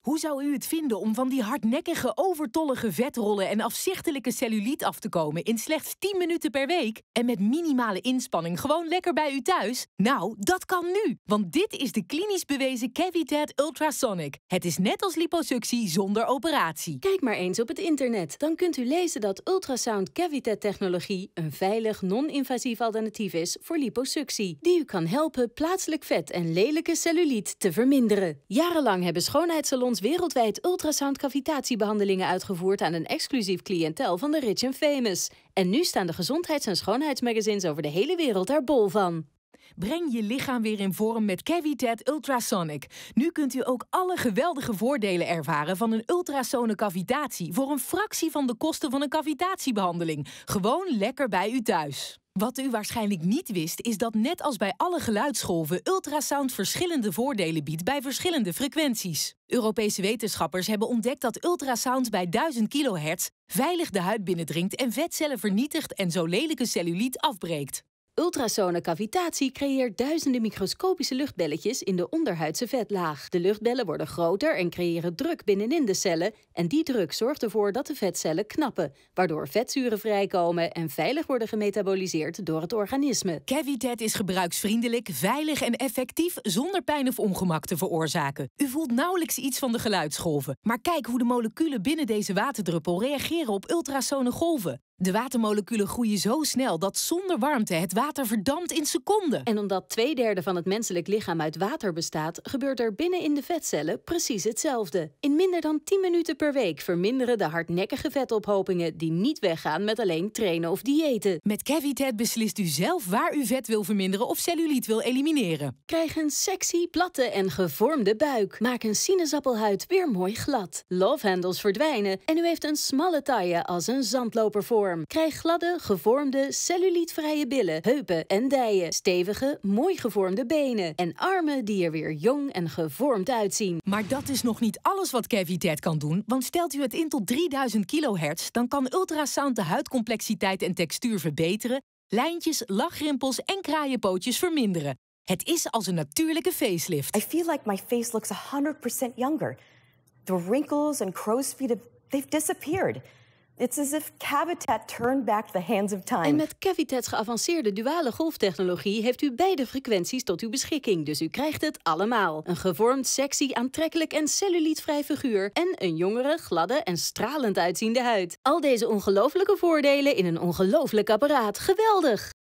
Hoe zou u het vinden om van die hardnekkige, overtollige vetrollen en afzichtelijke celluliet af te komen in slechts 10 minuten per week en met minimale inspanning gewoon lekker bij u thuis? Nou, dat kan nu, want dit is de klinisch bewezen Cavitat Ultrasonic. Het is net als liposuctie zonder operatie. Kijk maar eens op het internet, dan kunt u lezen dat ultrasound Cavitat technologie een veilig, non-invasief alternatief is voor liposuctie, die u kan helpen plaatselijk vet en lelijke celluliet te verminderen. Jarenlang hebben schoonheidssalons ons wereldwijd ultrasound cavitatiebehandelingen uitgevoerd aan een exclusief cliëntel van de rich and famous. En nu staan de gezondheids- en schoonheidsmagazines over de hele wereld daar bol van. Breng je lichaam weer in vorm met Cavitat Ultrasonic. Nu kunt u ook alle geweldige voordelen ervaren van een ultrasone cavitatie voor een fractie van de kosten van een cavitatiebehandeling. Gewoon lekker bij u thuis. Wat u waarschijnlijk niet wist, is dat net als bij alle geluidsgolven ultrasound verschillende voordelen biedt bij verschillende frequenties. Europese wetenschappers hebben ontdekt dat ultrasound bij 1000 kHz veilig de huid binnendringt en vetcellen vernietigt en zo lelijke celluliet afbreekt. Ultrasone cavitatie creëert duizenden microscopische luchtbelletjes in de onderhuidse vetlaag. De luchtbellen worden groter en creëren druk binnenin de cellen. En die druk zorgt ervoor dat de vetcellen knappen, waardoor vetzuren vrijkomen en veilig worden gemetaboliseerd door het organisme. Cavitet is gebruiksvriendelijk, veilig en effectief zonder pijn of ongemak te veroorzaken. U voelt nauwelijks iets van de geluidsgolven. Maar kijk hoe de moleculen binnen deze waterdruppel reageren op ultrasone golven. De watermoleculen groeien zo snel dat zonder warmte het water verdampt in seconden. En omdat twee derde van het menselijk lichaam uit water bestaat, gebeurt er binnen in de vetcellen precies hetzelfde. In minder dan 10 minuten per week verminderen de hardnekkige vetophopingen die niet weggaan met alleen trainen of diëten. Met Cavitet beslist u zelf waar u vet wil verminderen of celluliet wil elimineren. Krijg een sexy, platte en gevormde buik. Maak een sinaasappelhuid weer mooi glad. Love handles verdwijnen en u heeft een smalle taille als een zandloper voor. Krijg gladde, gevormde, cellulietvrije billen, heupen en dijen. Stevige, mooi gevormde benen. En armen die er weer jong en gevormd uitzien. Maar dat is nog niet alles wat Cavitet kan doen. Want stelt u het in tot 3000 kHz, dan kan ultrasound de huidcomplexiteit en textuur verbeteren. Lijntjes, lachrimpels en kraaienpootjes verminderen. Het is als een natuurlijke facelift. I feel like my face looks 100% younger. The wrinkles and crow's feet have disappeared. It's as if turned back the hands of time. En met Cavitat's geavanceerde duale golftechnologie heeft u beide frequenties tot uw beschikking, dus u krijgt het allemaal. Een gevormd, sexy, aantrekkelijk en cellulietvrij figuur en een jongere, gladde en stralend uitziende huid. Al deze ongelofelijke voordelen in een ongelooflijk apparaat. Geweldig!